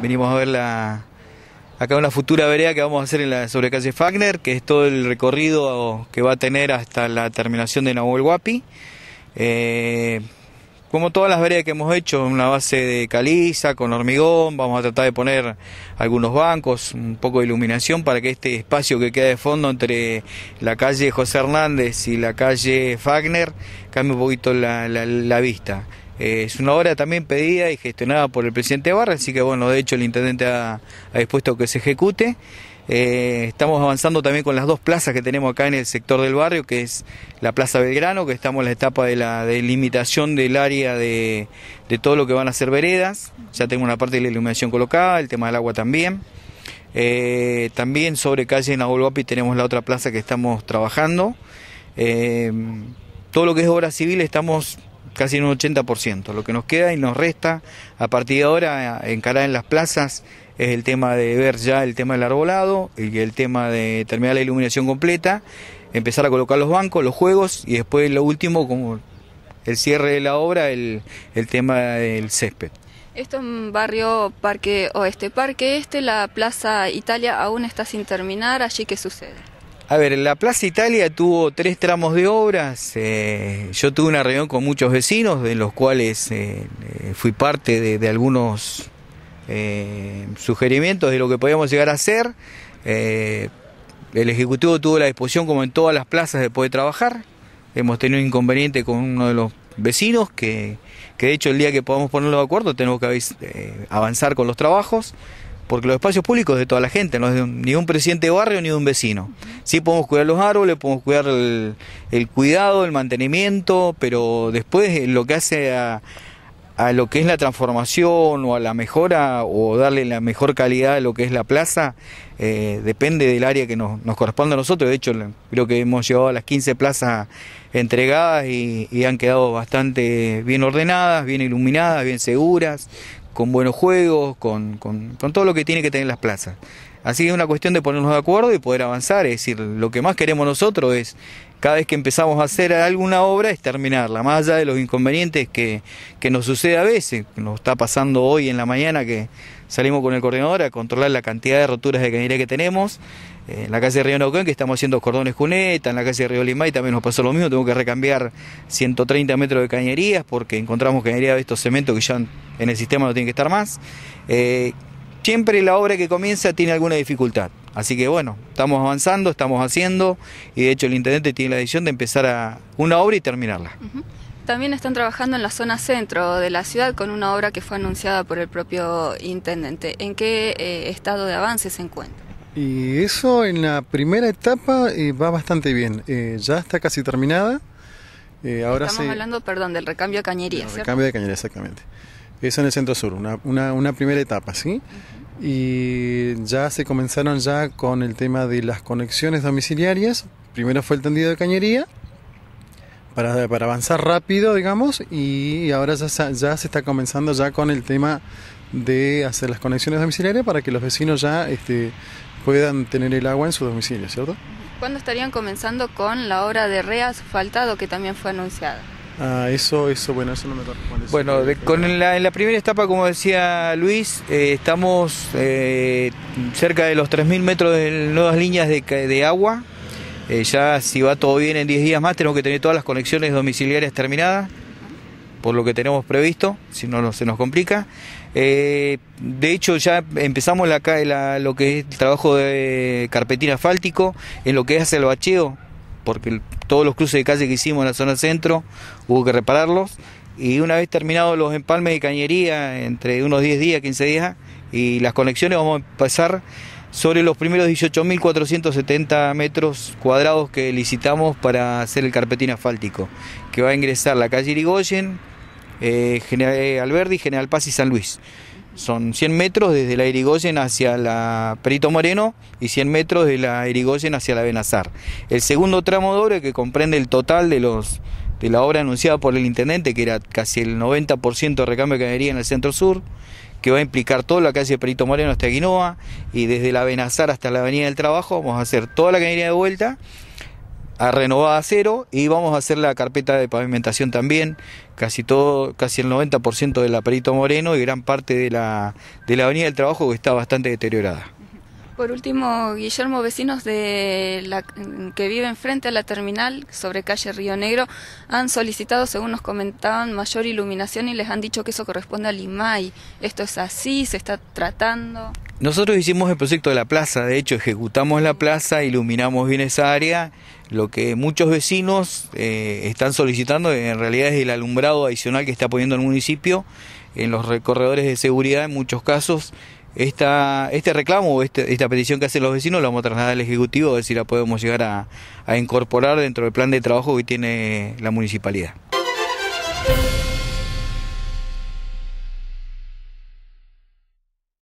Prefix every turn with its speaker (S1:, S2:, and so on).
S1: venimos a ver acá una futura vereda que vamos a hacer en la sobre calle Fagner, que es todo el recorrido que va a tener hasta la terminación de Nahuel Guapi. Eh, como todas las veredas que hemos hecho, una base de caliza con hormigón, vamos a tratar de poner algunos bancos, un poco de iluminación para que este espacio que queda de fondo entre la calle José Hernández y la calle Fagner cambie un poquito la vista. Eh, es una obra también pedida y gestionada por el presidente Barra, así que bueno, de hecho el intendente ha, dispuesto que se ejecute. Eh, estamos avanzando también con las dos plazas que tenemos acá en el sector del barrio, que es la Plaza Belgrano, que estamos en la etapa de la delimitación del área de, todo lo que van a ser veredas. Ya tengo una parte de la iluminación colocada, el tema del agua también. Eh, también sobre calle Nahuelhuapi tenemos la otra plaza que estamos trabajando. todo lo que es obra civil estamos casi un 80%. Lo que nos queda y nos resta a partir de ahora encarar en las plazas es el tema de ver ya el tema del arbolado y el tema de terminar la iluminación completa, empezar a colocar los bancos, los juegos y después lo último como el cierre de la obra, el, tema del césped.
S2: Esto es un barrio Parque Oeste. Parque Este, la Plaza Italia aún está sin terminar, allí qué sucede.
S1: A ver, la Plaza Italia tuvo tres tramos de obras. Eh, yo tuve una reunión con muchos vecinos, de los cuales eh, eh, fui parte de, algunos sugerimientos de lo que podíamos llegar a hacer. el Ejecutivo tuvo la disposición, como en todas las plazas, de poder trabajar. Hemos tenido un inconveniente con uno de los vecinos, que, que de hecho el día que podamos ponerlo de acuerdo tenemos que avanzar con los trabajos porque los espacios públicos es de toda la gente, no es de ningún presidente de barrio ni de un vecino. Sí podemos cuidar los árboles, podemos cuidar el, cuidado, el mantenimiento, pero después eh, lo que hace a, lo que es la transformación o a la mejora o darle la mejor calidad a lo que es la plaza, eh, depende del área que nos, nos, corresponde a nosotros. De hecho, creo que hemos llevado a las 15 plazas entregadas y, y han quedado bastante bien ordenadas, bien iluminadas, bien seguras con buenos juegos, con, con, todo lo que tiene que tener las plazas. Así que es una cuestión de ponernos de acuerdo y poder avanzar. Es decir, lo que más queremos nosotros es, cada vez que empezamos a hacer alguna obra, es terminarla, más allá de los inconvenientes que, que nos sucede a veces. Nos está pasando hoy en la mañana que salimos con el coordinador a controlar la cantidad de roturas de cañería que tenemos. Eh, en la calle de Río Neuquén, que estamos haciendo cordones cuneta, en la calle de Río Limay también nos pasó lo mismo, tengo que recambiar 130 metros de cañerías porque encontramos cañería de estos cementos que ya en el sistema no tienen que estar más. Eh, siempre la obra que comienza tiene alguna dificultad. Así que bueno, estamos avanzando, estamos haciendo y de hecho el intendente tiene la decisión de empezar a una obra y terminarla
S2: también están trabajando en la zona centro de la ciudad con una obra que fue anunciada por el propio intendente. ¿En qué eh, estado de avance se encuentra?
S1: Y eso en la primera etapa eh, va bastante bien. Eh, ya está casi terminada. ahora Estamos hablando,
S2: perdón, del recambio de cañería. El recambio
S1: de cañería, exactamente. Eso en el centro sur, una, una, primera etapa, ¿sí? Y ya se comenzaron ya con el tema de las conexiones domiciliarias. Primero fue el tendido de cañería para, para avanzar rápido, digamos, y ahora ya, se está comenzando ya con el tema de hacer las conexiones domiciliarias para que los vecinos ya este, puedan tener el agua en su domicilio, ¿cierto?
S2: ¿Cuándo estarían comenzando con la obra de reasfaltado que también fue anunciada?
S1: Ah, eso, eso, bueno, eso no me toca Bueno, con la, en la primera etapa, como decía Luis, eh, estamos eh, cerca de los 3.000 metros de nuevas líneas de, de agua eh, ya si va todo bien en 10 días más tenemos que tener todas las conexiones domiciliarias terminadas, por lo que tenemos previsto, si no, se nos complica. Eh, de hecho ya empezamos la, lo que es el trabajo de carpetín asfáltico, en lo que es el bacheo, porque todos los cruces de calle que hicimos en la zona centro hubo que repararlos. Y una vez terminados los empalmes de cañería, entre unos 10 días, 15 días, y las conexiones vamos a empezar sobre los primeros 18.470 metros cuadrados que licitamos para hacer el carpetín asfáltico, que va a ingresar la calle Irigoyen, eh, General eh, Alberdi, General Paz y San Luis. Son 100 metros desde la Irigoyen hacia la Perito Moreno y 100 metros de la Irigoyen hacia la Benazar. El segundo tramo de obra, que comprende el total de los de la obra anunciada por el intendente, que era casi el 90% de recambio de cañería en el centro sur, que va a implicar toda la calle Perito Moreno hasta Aguinoa y desde la Benazar hasta la Avenida del Trabajo vamos a hacer toda la cañería de vuelta a renovar a cero y vamos a hacer la carpeta de pavimentación también, casi todo, casi el 90% de la Perito Moreno y gran parte de la, de la Avenida del Trabajo que está bastante deteriorada.
S2: Por último, Guillermo, vecinos de la, que viven frente a la terminal sobre calle Río Negro han solicitado, según nos comentaban, mayor iluminación y les han dicho que eso corresponde al IMAI. ¿Esto es así? ¿Se está tratando?
S1: Nosotros hicimos el proyecto de la plaza, de hecho ejecutamos la plaza, iluminamos bien esa área. Lo que muchos vecinos eh, están solicitando en realidad es el alumbrado adicional que está poniendo el municipio en los recorredores de seguridad en muchos casos esta, este reclamo, este, esta petición que hacen los vecinos, la vamos a trasladar al Ejecutivo a ver si la podemos llegar a, a incorporar dentro del plan de trabajo que tiene la municipalidad.